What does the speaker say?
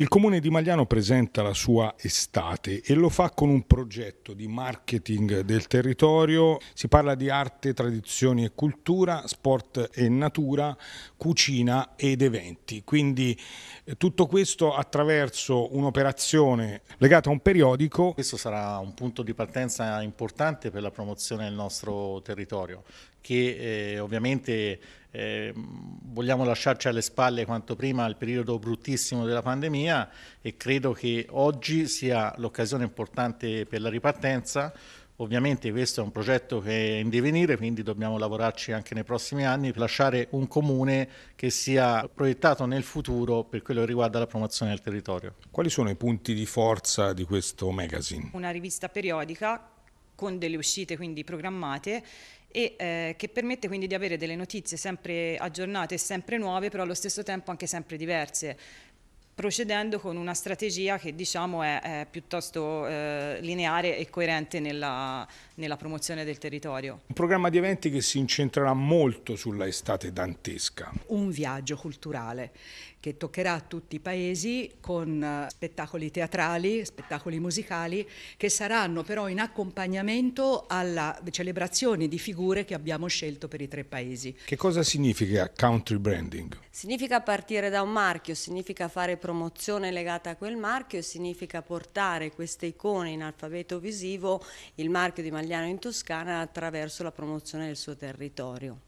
Il comune di Magliano presenta la sua estate e lo fa con un progetto di marketing del territorio. Si parla di arte, tradizioni e cultura, sport e natura, cucina ed eventi. Quindi eh, tutto questo attraverso un'operazione legata a un periodico. Questo sarà un punto di partenza importante per la promozione del nostro territorio, che eh, ovviamente eh, vogliamo lasciarci alle spalle quanto prima il periodo bruttissimo della pandemia e credo che oggi sia l'occasione importante per la ripartenza. Ovviamente questo è un progetto che è in divenire, quindi dobbiamo lavorarci anche nei prossimi anni per lasciare un comune che sia proiettato nel futuro per quello che riguarda la promozione del territorio. Quali sono i punti di forza di questo magazine? Una rivista periodica con delle uscite quindi programmate e eh, che permette quindi di avere delle notizie sempre aggiornate e sempre nuove, però allo stesso tempo anche sempre diverse procedendo con una strategia che diciamo è, è piuttosto eh, lineare e coerente nella, nella, promozione del territorio. Un programma di eventi che si incentrerà molto sulla estate dantesca. Un viaggio culturale che toccherà tutti i paesi con eh, spettacoli teatrali, spettacoli musicali che saranno però in accompagnamento alla celebrazione di figure che abbiamo scelto per i tre paesi. Che cosa significa country branding? Significa partire da un marchio, significa fare promozione legata a quel marchio e significa portare queste icone in alfabeto visivo, il marchio di Magliano in Toscana, attraverso la promozione del suo territorio.